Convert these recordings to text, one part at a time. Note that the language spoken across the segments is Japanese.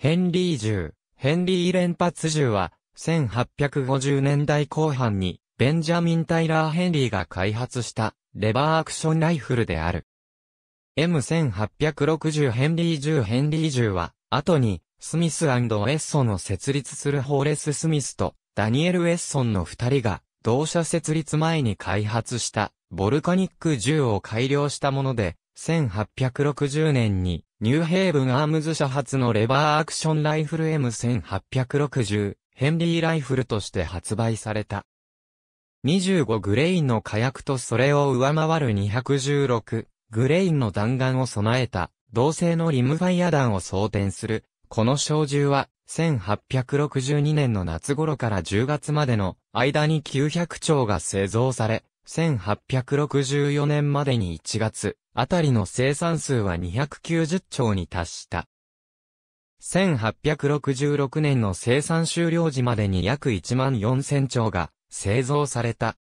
ヘンリー銃、ヘンリー連発銃は、1850年代後半に、ベンジャミン・タイラー・ヘンリーが開発した、レバーアクションライフルである。M1860 ヘンリー銃ヘンリー銃は、後に、スミスウェッソンを設立するホーレス・スミスと、ダニエル・ウェッソンの二人が、同社設立前に開発した、ボルカニック銃を改良したもので、1860年に、ニューヘイブンアームズ社発のレバーアクションライフル M1860 ヘンリーライフルとして発売された。25グレインの火薬とそれを上回る216グレインの弾丸を備えた、同性のリムファイア弾を装填する、この小銃は、1862年の夏頃から10月までの間に900丁が製造され、1864年までに1月、あたりの生産数は290兆に達した。1866年の生産終了時までに約1万4000兆が製造された。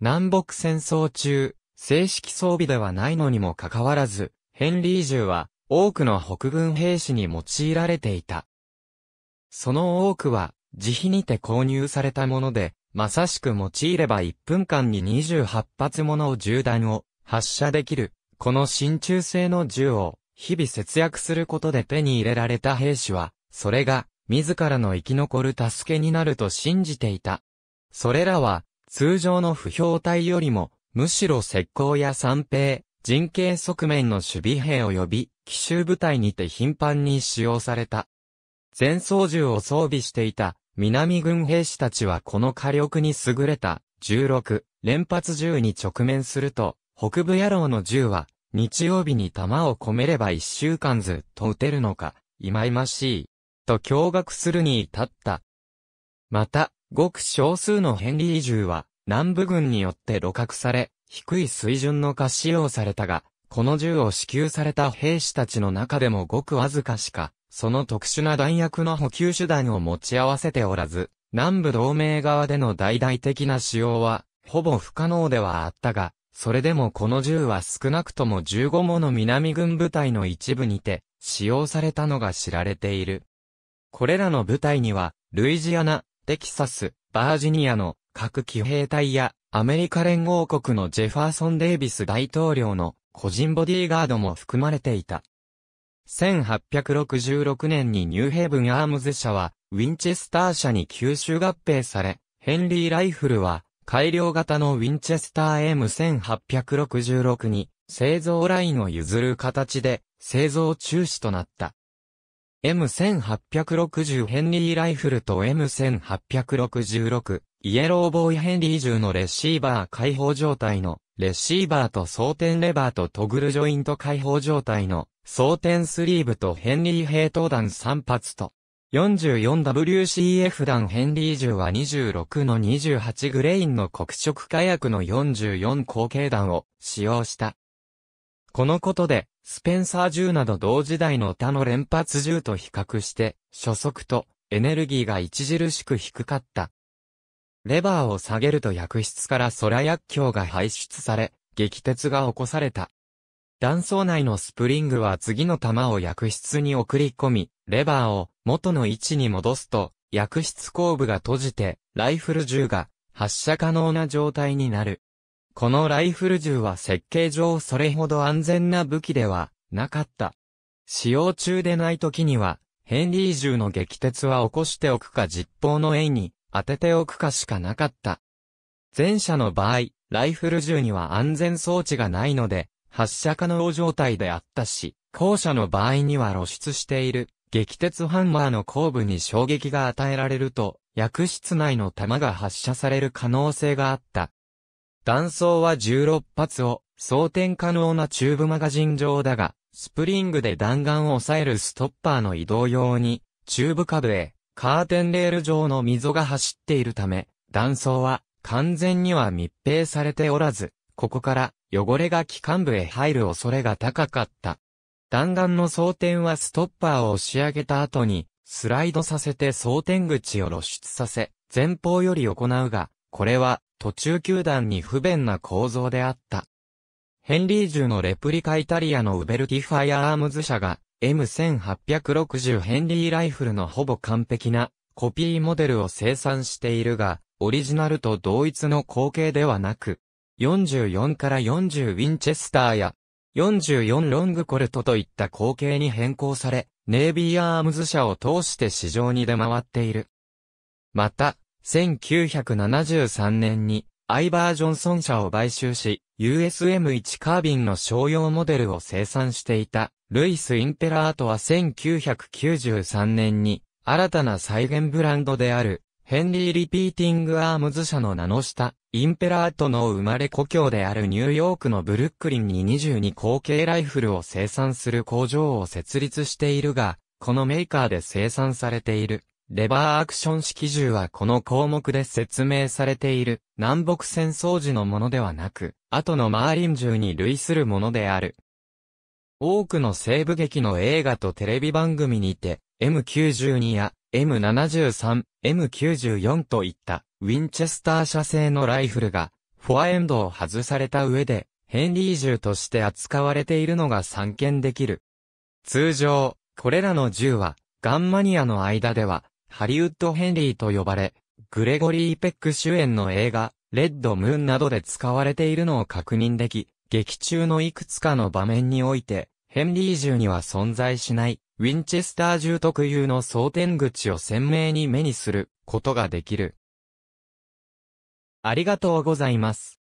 南北戦争中、正式装備ではないのにもかかわらず、ヘンリー銃は多くの北軍兵士に用いられていた。その多くは、自費にて購入されたもので、まさしく用いれば1分間に28発もの銃弾を発射できる、この真鍮製の銃を日々節約することで手に入れられた兵士は、それが自らの生き残る助けになると信じていた。それらは通常の不評体よりも、むしろ石膏や三兵、人形側面の守備兵及び、奇襲部隊にて頻繁に使用された。前操縦を装備していた南軍兵士たちはこの火力に優れた16連発銃に直面すると、北部野郎の銃は日曜日に弾を込めれば一週間ずっと撃てるのか、いまいましい、と驚愕するに至った。また、ごく少数のヘンリー銃は南部軍によって露獲され、低い水準の化使用されたが、この銃を支給された兵士たちの中でもごくわずかしか、その特殊な弾薬の補給手段を持ち合わせておらず、南部同盟側での大々的な使用は、ほぼ不可能ではあったが、それでもこの銃は少なくとも15もの南軍部隊の一部にて、使用されたのが知られている。これらの部隊には、ルイジアナ、テキサス、バージニアの各騎兵隊や、アメリカ連合国のジェファーソン・デイビス大統領の個人ボディーガードも含まれていた。1866年にニューヘブンアームズ社は、ウィンチェスター社に吸収合併され、ヘンリーライフルは、改良型のウィンチェスター M1866 に、製造ラインを譲る形で、製造中止となった。M1860 ヘンリーライフルと M1866 イエローボーイヘンリー銃のレシーバー解放状態のレシーバーと装填レバーとトグルジョイント解放状態の装填スリーブとヘンリー兵頭弾3発と、44WCF 弾ヘンリー銃は26の28グレインの黒色火薬の44口径弾を使用した。このことで、スペンサー銃など同時代の他の連発銃と比較して、初速とエネルギーが著しく低かった。レバーを下げると薬室から空薬莢が排出され、撃鉄が起こされた。断層内のスプリングは次の弾を薬室に送り込み、レバーを元の位置に戻すと、薬室後部が閉じて、ライフル銃が発射可能な状態になる。このライフル銃は設計上それほど安全な武器ではなかった。使用中でない時には、ヘンリー銃の撃鉄は起こしておくか実砲の円に当てておくかしかなかった。前者の場合、ライフル銃には安全装置がないので、発射可能状態であったし、後者の場合には露出している撃鉄ハンマーの後部に衝撃が与えられると、薬室内の弾が発射される可能性があった。弾倉は16発を装填可能なチューブマガジン上だが、スプリングで弾丸を抑えるストッパーの移動用に、チューブ下部へカーテンレール上の溝が走っているため、弾倉は完全には密閉されておらず、ここから汚れが機関部へ入る恐れが高かった。弾丸の装填はストッパーを押し上げた後に、スライドさせて装填口を露出させ、前方より行うが、これは途中球団に不便な構造であった。ヘンリー銃のレプリカイタリアのウベルティファイアアームズ社が M1860 ヘンリーライフルのほぼ完璧なコピーモデルを生産しているが、オリジナルと同一の光景ではなく、44から40ウィンチェスターや、44ロングコルトといった後継に変更され、ネイビーアームズ社を通して市場に出回っている。また、1973年に、アイバー・ジョンソン社を買収し、USM1 カービンの商用モデルを生産していた、ルイス・インペラートは1993年に、新たな再現ブランドである、ヘンリー・リピーティング・アームズ社の名の下、インペラートの生まれ故郷であるニューヨークのブルックリンに22口径ライフルを生産する工場を設立しているが、このメーカーで生産されている。レバーアクション式銃はこの項目で説明されている南北戦争時のものではなく、後のマーリン銃に類するものである。多くの西部劇の映画とテレビ番組にて、M92 や M73、M94 といったウィンチェスター社製のライフルがフォアエンドを外された上でヘンリー銃として扱われているのが散見できる。通常、これらの銃はガンマニアの間ではハリウッドヘンリーと呼ばれ、グレゴリー・ペック主演の映画、レッド・ムーンなどで使われているのを確認でき、劇中のいくつかの場面において、ヘンリー銃には存在しないウィンチェスター州特有の蒼天口を鮮明に目にすることができる。ありがとうございます。